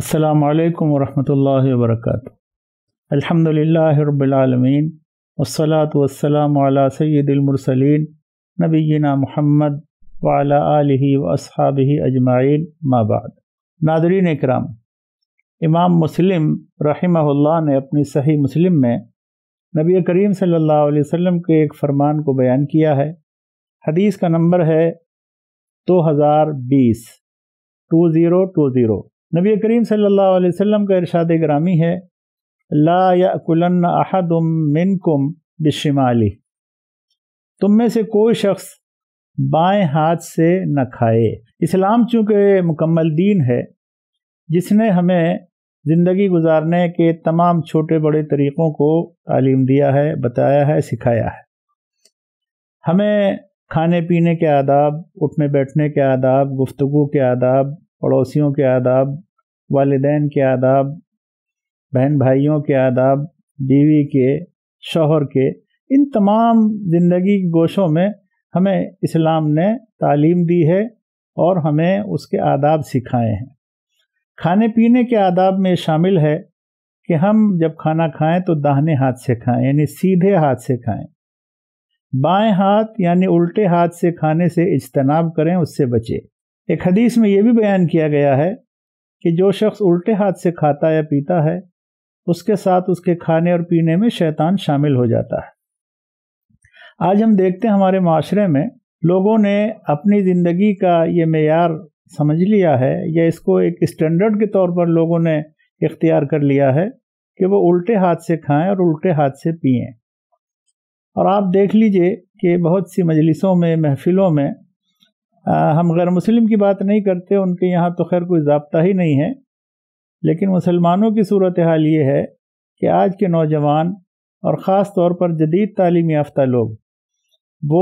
अल्लाम वरहमल वर्क अलहमदिल्लाबीआलमीन वसलात वसलाम सैदिलमरसलिन नबीना महमद वाला वसहाब अजमाइन माबाद नादरीन कराम इमाम मुस्लिम रहमल्ला ने अपनी सही मुस्लिम में नबी करीम सल्लल्लाहु अलैहि वसल्लम के एक फरमान को बयान किया है हदीस का नंबर है दो हज़ार बीस टू ज़ीरो टू ज़ीरो नबी करीम सल्लल्लाहु अलैहि वसल्लम का इरशाद ग्रामी है ला याकुलन अहदुम मिनकुम बिशमाली तुम में से कोई शख्स बाएं हाथ से न खाए इस्लाम चूँकि मुकम्मल दीन है जिसने हमें ज़िंदगी गुजारने के तमाम छोटे बड़े तरीक़ों को तालीम दिया है बताया है सिखाया है हमें खाने पीने के आदाब उठने बैठने के आदाब गुफ्तु के आदाब पड़ोसियों के आदाब वालदेन के आदाब बहन भाइयों के आदाब बीवी के शोहर के इन तमाम ज़िंदगी के गोशों में हमें इस्लाम ने तालीम दी है और हमें उसके आदाब सिखाए हैं खाने पीने के आदाब में शामिल है कि हम जब खाना खाएं तो दाहिने हाथ से खाएं यानी सीधे हाथ से खाएं बाएं हाथ यानी उल्टे हाथ से खाने से इज्तनाब करें उससे बचें एक हदीस में यह भी बयान किया गया है कि जो शख्स उल्टे हाथ से खाता या पीता है उसके साथ उसके खाने और पीने में शैतान शामिल हो जाता है आज हम देखते हैं हमारे माशरे में लोगों ने अपनी ज़िंदगी का ये मैार समझ लिया है या इसको एक स्टैंडर्ड के तौर पर लोगों ने इख्तियार कर लिया है कि वो उल्टे हाथ से खाएं और उल्टे हाथ से पिएं और आप देख लीजिए कि बहुत सी मजलिसों में महफिलों में हम गैर मुस्लिम की बात नहीं करते उनके यहाँ तो खैर कोई जबता ही नहीं है लेकिन मुसलमानों की सूरत हाल ये है कि आज के नौजवान और ख़ास तौर पर जदीद तालीम याफ्ता लोग वो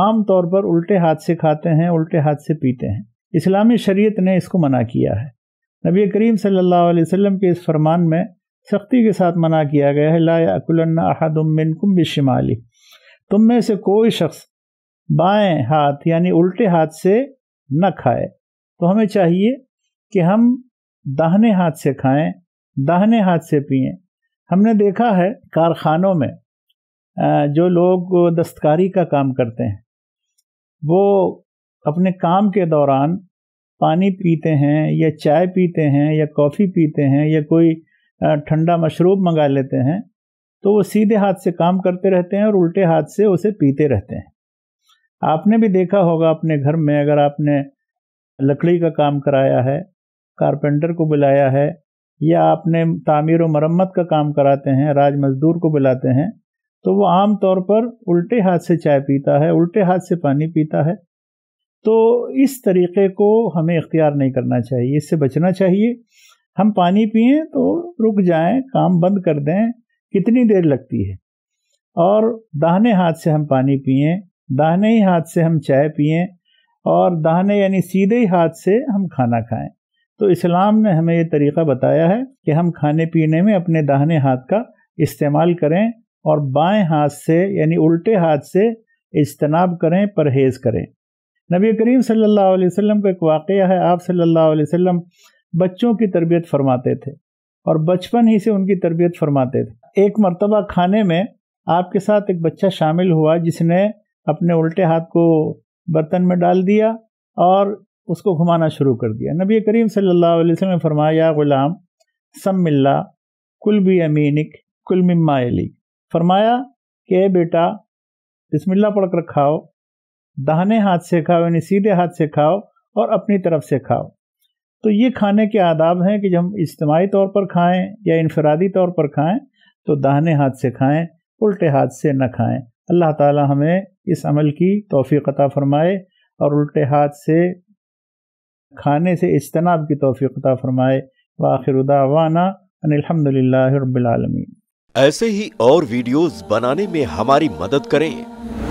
आम तौर पर उल्टे हाथ से खाते हैं उल्टे हाथ से पीते हैं इस्लामी शरीयत ने इसको मना किया है नबी करीम सल्लल्लाहु अलैहि वसल्लम के इस फरमान में सख्ती के साथ मना किया गया है लाकुल्न अहदमिन अहदमिनकुम बिशमाली तुम में से कोई शख्स बाएं हाथ यानी उल्टे हाथ से न खाए तो हमें चाहिए कि हम दाहने हाथ से खाएं दाहने हाथ से पिए हमने देखा है कारखानों में जो लोग दस्तकारी का काम करते हैं वो अपने काम के दौरान पानी पीते हैं या चाय पीते हैं या कॉफ़ी पीते हैं या कोई ठंडा मशरूब मंगा लेते हैं तो वो सीधे हाथ से काम करते रहते हैं और उल्टे हाथ से उसे पीते रहते हैं आपने भी देखा होगा अपने घर में अगर आपने लकड़ी का काम कराया है कारपेंटर को बुलाया है या आपने तामीर व मरम्मत का काम कराते हैं राज मजदूर को बुलाते हैं तो वो आम तौर पर उल्टे हाथ से चाय पीता है उल्टे हाथ से पानी पीता है तो इस तरीके को हमें इख्तियार नहीं करना चाहिए इससे बचना चाहिए हम पानी पिए तो रुक जाएं काम बंद कर दें कितनी देर लगती है और दाहने हाथ से हम पानी पिए दाहिने ही हाथ से हम चाय पिए और दाहिने यानी सीधे ही हाथ से हम खाना खाएं तो इस्लाम ने हमें ये तरीका बताया है कि हम खाने पीने में अपने दाहिने हाथ का इस्तेमाल करें और बाएं हाथ से यानी उल्टे हाथ से इज्तनाब करें परहेज़ करें नबी करीम सल्लल्लाहु अलैहि वसल्लम का एक वाक़ है आप सल्लल्लाहु अलैहि वसल्लम बच्चों की तरबियत फरमाते थे और बचपन ही से उनकी तरबियत फरमाते थे एक मरतबा खाने में आपके साथ एक बच्चा शामिल हुआ जिसने अपने उल्टे हाथ को बर्तन में डाल दिया और उसको घुमाना शुरू कर दिया नबी करीम सल्लल्लाहु अलैहि वसल्लम ने फरमाया ग़ुलाम सम मिल्ला कुल भी अमीनिक कुल मिम्मा फरमाया कि बेटा बिस्मिल्ला पढ़कर खाओ दाहने हाथ से खाओ यानी सीधे हाथ से खाओ और अपनी तरफ से खाओ तो ये खाने के आदाब हैं कि जब हम इज्तमाही तौर पर खाएं या इनफरादी तौर पर खाएं तो दाहने हाथ से खाएं उल्टे हाथ से न खाएं अल्लाह ताला हमें इस अमल की तोफ़ीक़ता फ़रमाए और उल्टे हाथ से खाने से इजतनाब की तोफ़ीक़ता फ़रमाए व आखिर उदावाना अनिलहमदिल्लाबालमी ऐसे ही और वीडियोस बनाने में हमारी मदद करें